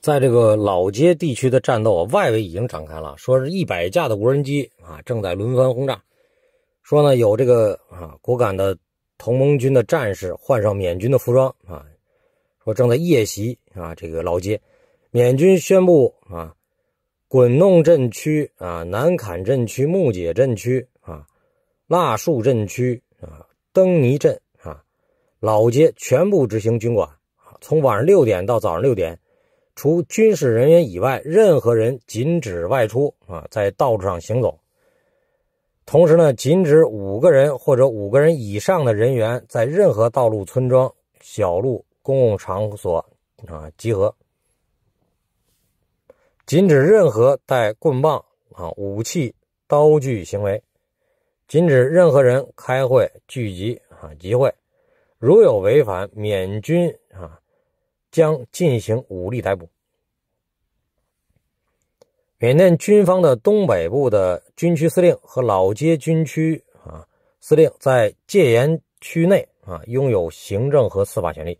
在这个老街地区的战斗啊，外围已经展开了。说是一百架的无人机啊，正在轮番轰炸。说呢，有这个啊，果敢的同盟军的战士换上缅军的服装啊，说正在夜袭啊。这个老街，缅军宣布啊，滚弄镇区啊，南坎镇区、木姐镇区啊，腊树镇区啊，登尼镇啊，老街全部执行军管。从晚上六点到早上六点。除军事人员以外，任何人禁止外出啊，在道路上行走。同时呢，禁止五个人或者五个人以上的人员在任何道路、村庄、小路、公共场所啊集合。禁止任何带棍棒啊、武器、刀具行为。禁止任何人开会聚集啊集会。如有违反，缅军啊将进行武力逮捕。缅甸军方的东北部的军区司令和老街军区啊，司令在戒严区内啊，拥有行政和司法权力，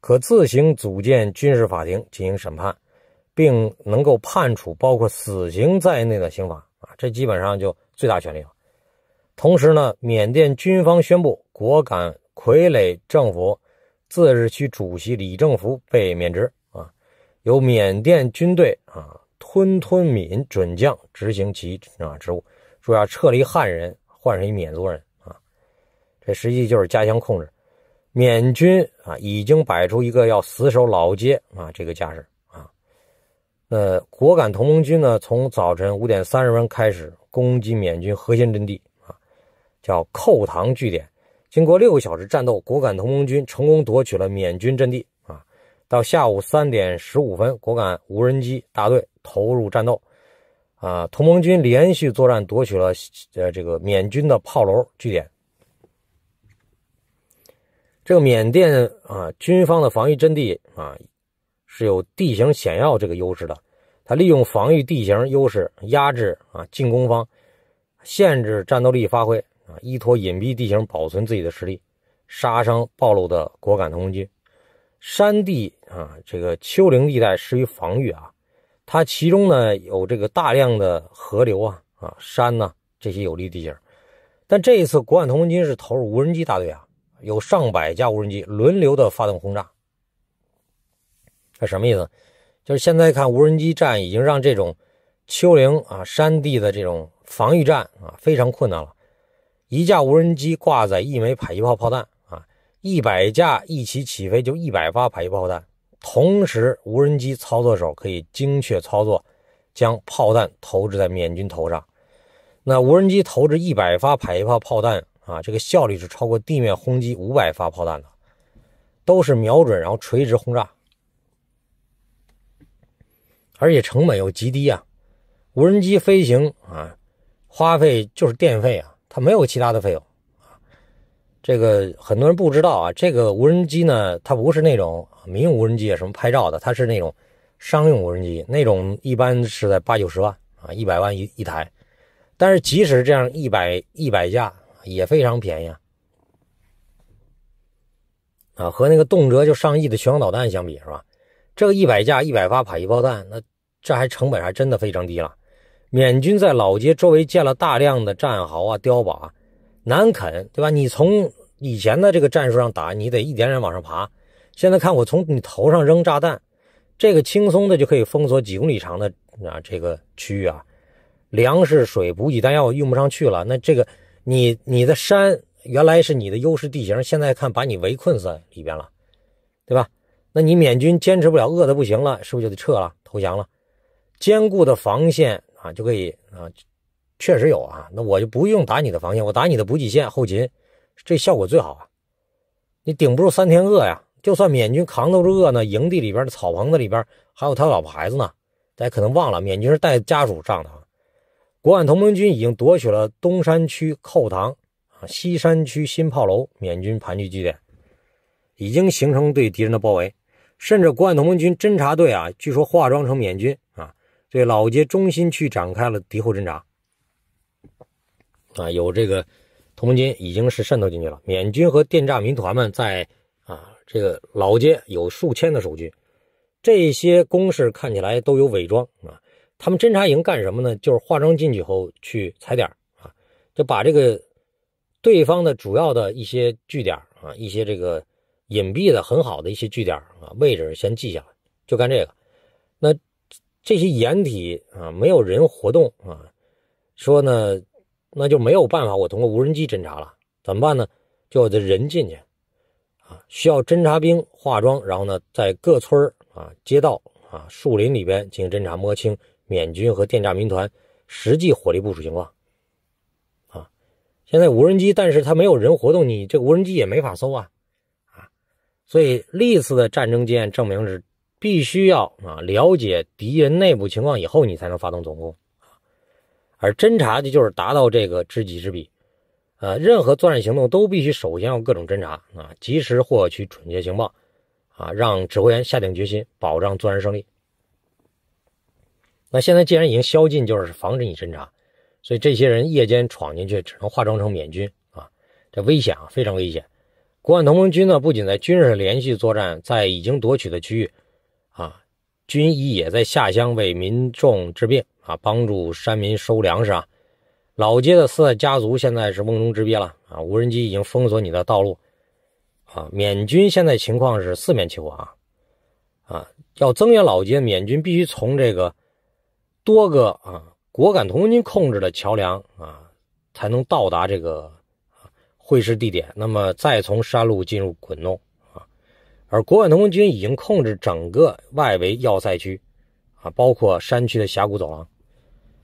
可自行组建军事法庭进行审判，并能够判处包括死刑在内的刑罚啊，这基本上就最大权力了。同时呢，缅甸军方宣布果敢傀儡政府自治区主席李正福被免职啊，由缅甸军队啊。吞吞敏准将执行其啊职务，说要撤离汉人，换上一缅族人啊。这实际就是加强控制。缅军啊已经摆出一个要死守老街啊这个架势啊。那果敢同盟军呢从早晨五点三十分开始攻击缅军核心阵地啊，叫扣堂据点。经过六个小时战斗，果敢同盟军成功夺取了缅军阵地。到下午三点十五分，果敢无人机大队投入战斗，啊，同盟军连续作战夺取了呃这个缅军的炮楼据点。这个缅甸啊军方的防御阵地啊是有地形险要这个优势的，他利用防御地形优势压制啊进攻方，限制战斗力发挥啊，依托隐蔽地形保存自己的实力，杀伤暴露的果敢同盟军。山地啊，这个丘陵地带适于防御啊，它其中呢有这个大量的河流啊啊山呐这些有利地形，但这一次国产同盟军是投入无人机大队啊，有上百架无人机轮流的发动轰炸。这什么意思？就是现在看无人机战已经让这种丘陵啊山地的这种防御战啊非常困难了。一架无人机挂载一枚迫击炮炮弹。一百架一起起飞，就一百发迫击炮弹。同时，无人机操作手可以精确操作，将炮弹投掷在缅军头上。那无人机投掷一百发迫击炮炮弹啊，这个效率是超过地面轰击五百发炮弹的。都是瞄准，然后垂直轰炸，而且成本又极低啊。无人机飞行啊，花费就是电费啊，它没有其他的费用。这个很多人不知道啊，这个无人机呢，它不是那种民用无人机啊，什么拍照的，它是那种商用无人机，那种一般是在八九十万啊，一百万一一台。但是即使这样，一百一百架也非常便宜啊，啊，和那个动辄就上亿的巡航导弹相比，是吧？这个一百架一百发迫击炮弹，那这还成本还真的非常低了。缅军在老街周围建了大量的战壕啊、碉堡。啊。难啃对吧？你从以前的这个战术上打，你得一点点往上爬。现在看我从你头上扔炸弹，这个轻松的就可以封锁几公里长的啊这个区域啊，粮食、水、补给、弹药用不上去了。那这个你你的山原来是你的优势地形，现在看把你围困在里边了，对吧？那你缅军坚持不了，饿得不行了，是不是就得撤了、投降了？坚固的防线啊，就可以啊。确实有啊，那我就不用打你的防线，我打你的补给线、后勤，这效果最好啊！你顶不住三天饿呀，就算缅军扛得住饿呢，营地里边的草棚子里边还有他老婆孩子呢，大家可能忘了，缅军是带家属上的。啊。国安同盟军已经夺取了东山区寇塘啊、西山区新炮楼，缅军盘踞据点已经形成对敌人的包围，甚至国安同盟军侦察队啊，据说化妆成缅军啊，对老街中心区展开了敌后侦察。啊，有这个同盟军已经是渗透进去了。缅军和电诈民团们在啊这个老街有数千的守军，这些工事看起来都有伪装啊。他们侦察营干什么呢？就是化妆进去后去踩点啊，就把这个对方的主要的一些据点啊，一些这个隐蔽的很好的一些据点啊位置先记下来，就干这个。那这些掩体啊，没有人活动啊，说呢。那就没有办法，我通过无人机侦察了，怎么办呢？就得人进去啊，需要侦察兵化妆，然后呢，在各村啊、街道啊、树林里边进行侦查，摸清缅军和电诈民团实际火力部署情况啊。现在无人机，但是它没有人活动，你这无人机也没法搜啊啊。所以历次的战争经验证明是必须要啊了解敌人内部情况以后，你才能发动总攻。而侦查的就是达到这个知己知彼，呃，任何作战行动都必须首先要各种侦查啊，及时获取准确情报，啊，让指挥员下定决心，保障作战胜利。那现在既然已经宵禁，就是防止你侦查，所以这些人夜间闯进去只能化妆成缅军啊，这危险啊，非常危险。国安同盟军呢，不仅在军事连续作战，在已经夺取的区域，啊，军医也在下乡为民众治病。啊，帮助山民收粮食啊！老街的四大家族现在是瓮中之鳖了啊！无人机已经封锁你的道路啊！缅军现在情况是四面起火啊啊！要增援老街，缅军必须从这个多个啊果敢同盟军控制的桥梁啊才能到达这个会师地点，那么再从山路进入滚弄啊，而果敢同盟军已经控制整个外围要塞区啊，包括山区的峡谷走廊。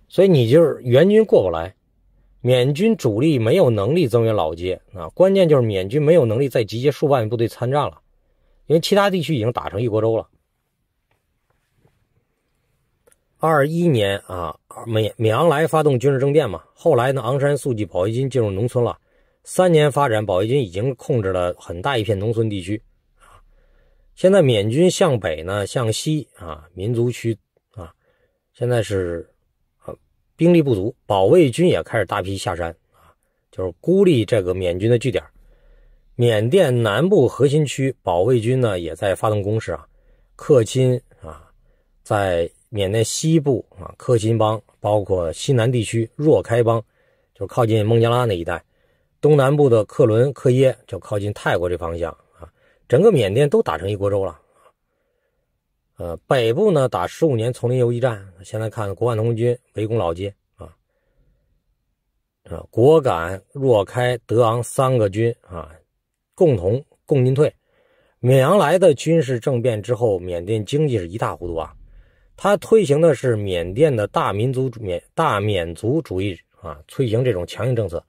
所以你就是援军过不来，缅军主力没有能力增援老街啊。关键就是缅军没有能力再集结数万部队参战了，因为其他地区已经打成一锅粥了。二一年啊，美美昂莱发动军事政变嘛，后来呢，昂山素季保卫军进入农村了，三年发展保卫军已经控制了很大一片农村地区现在缅军向北呢，向西啊，民族区啊，现在是。兵力不足，保卫军也开始大批下山啊，就是孤立这个缅军的据点。缅甸南部核心区保卫军呢，也在发动攻势啊。克钦啊，在缅甸西部啊，克钦邦，包括西南地区若开邦，就靠近孟加拉那一带；东南部的克伦克耶就靠近泰国这方向啊。整个缅甸都打成一锅粥了。呃，北部呢打十五年丛林游击战。先来看国外同民军围攻老街啊，啊，果敢、若开、德昂三个军啊，共同共进退。缅阳来的军事政变之后，缅甸经济是一塌糊涂啊。他推行的是缅甸的大民族缅大缅族主义啊，推行这种强硬政策，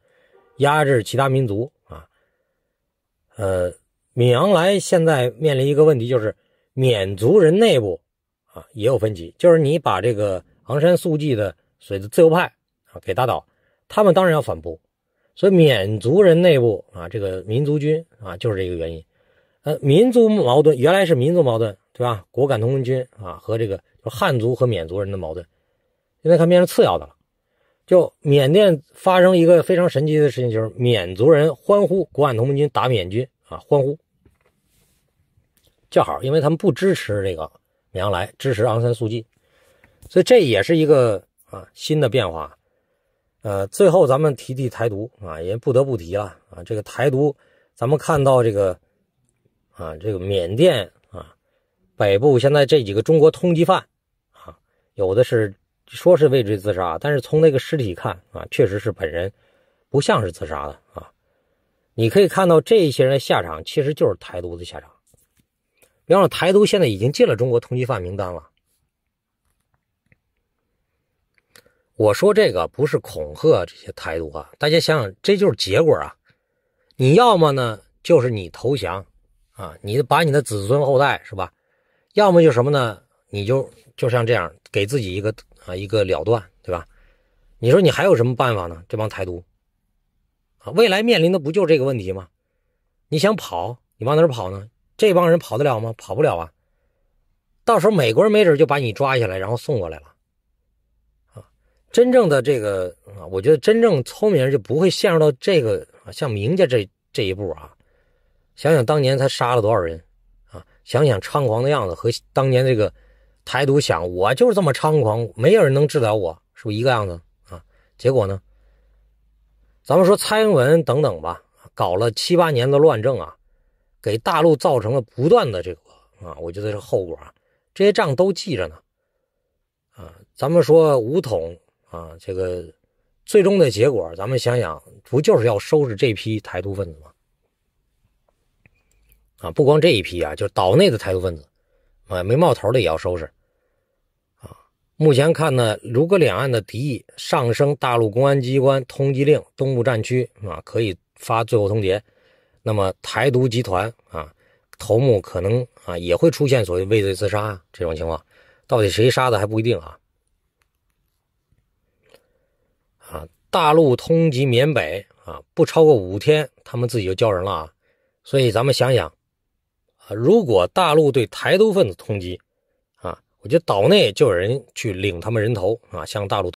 压制其他民族啊。呃，缅阳来现在面临一个问题就是。缅族人内部啊也有分歧，就是你把这个昂山素季的所谓的自由派啊给打倒，他们当然要反扑，所以缅族人内部啊这个民族军啊就是这个原因。呃，民族矛盾原来是民族矛盾对吧？果敢同盟军啊和这个汉族和缅族人的矛盾，现在它变成次要的了。就缅甸发生一个非常神奇的事情，就是缅族人欢呼果敢同盟军打缅军啊欢呼。叫好，因为他们不支持这个缅扬来，支持昂山素季，所以这也是一个啊新的变化。呃，最后咱们提提台独啊，也不得不提了啊。这个台独，咱们看到这个啊，这个缅甸啊北部现在这几个中国通缉犯啊，有的是说是畏罪自杀，但是从那个尸体看啊，确实是本人，不像是自杀的啊。你可以看到这些人的下场，其实就是台独的下场。比方说，台独现在已经进了中国通缉犯名单了。我说这个不是恐吓这些台独，啊，大家想想，这就是结果啊！你要么呢，就是你投降啊，你把你的子孙后代是吧？要么就什么呢，你就就像这样给自己一个啊一个了断，对吧？你说你还有什么办法呢？这帮台独，未来面临的不就这个问题吗？你想跑，你往哪儿跑呢？这帮人跑得了吗？跑不了啊！到时候美国人没准就把你抓起来，然后送过来了。啊，真正的这个啊，我觉得真正聪明人就不会陷入到这个像明家这这一步啊。想想当年他杀了多少人啊！想想猖狂的样子和当年这个台独想我就是这么猖狂，没有人能治得了我，是不是一个样子啊？结果呢？咱们说蔡英文等等吧，搞了七八年的乱政啊。给大陆造成了不断的这个啊，我觉得这后果啊，这些账都记着呢，啊，咱们说武统啊，这个最终的结果，咱们想想，不就是要收拾这批台独分子吗？啊，不光这一批啊，就是岛内的台独分子，啊，没冒头的也要收拾，啊，目前看呢，如果两岸的敌意上升，大陆公安机关通缉令，东部战区啊，可以发最后通牒。那么台独集团啊，头目可能啊也会出现所谓畏罪自杀这种情况，到底谁杀的还不一定啊。啊，大陆通缉缅北啊，不超过五天他们自己就交人了啊。所以咱们想想啊，如果大陆对台独分子通缉啊，我觉得岛内就有人去领他们人头啊，向大陆。